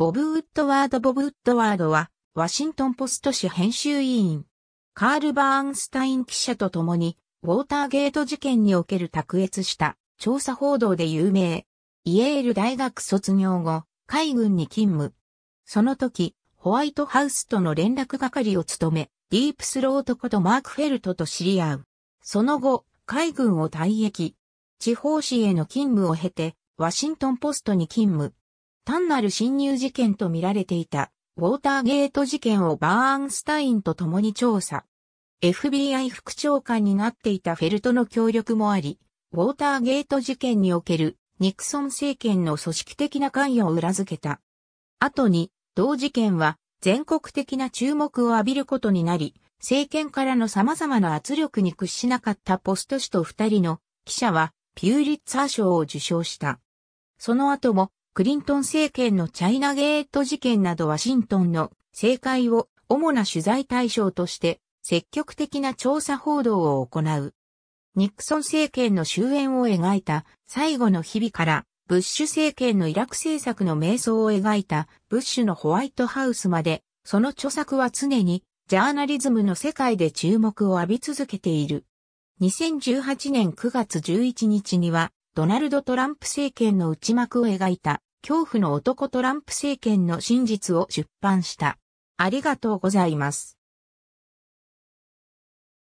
ボブ・ウッドワード・ボブ・ウッドワードは、ワシントン・ポスト紙編集委員、カール・バーンスタイン記者と共に、ウォーターゲート事件における卓越した調査報道で有名。イエール大学卒業後、海軍に勤務。その時、ホワイトハウスとの連絡係を務め、ディープスロートことマーク・フェルトと知り合う。その後、海軍を退役。地方紙への勤務を経て、ワシントンポストに勤務。単なる侵入事件と見られていた、ウォーターゲート事件をバーンスタインと共に調査。FBI 副長官になっていたフェルトの協力もあり、ウォーターゲート事件におけるニクソン政権の組織的な関与を裏付けた。後に、同事件は全国的な注目を浴びることになり、政権からの様々な圧力に屈しなかったポスト氏と二人の記者はピューリッツァー賞を受賞した。その後もクリントン政権のチャイナゲート事件などワシントンの政界を主な取材対象として積極的な調査報道を行う。ニックソン政権の終焉を描いた最後の日々からブッシュ政権のイラク政策の瞑想を描いたブッシュのホワイトハウスまで、その著作は常にジャーナリズムの世界で注目を浴び続けている。2018年9月11日にはドナルド・トランプ政権の内幕を描いた、恐怖の男トランプ政権の真実を出版した。ありがとうございます。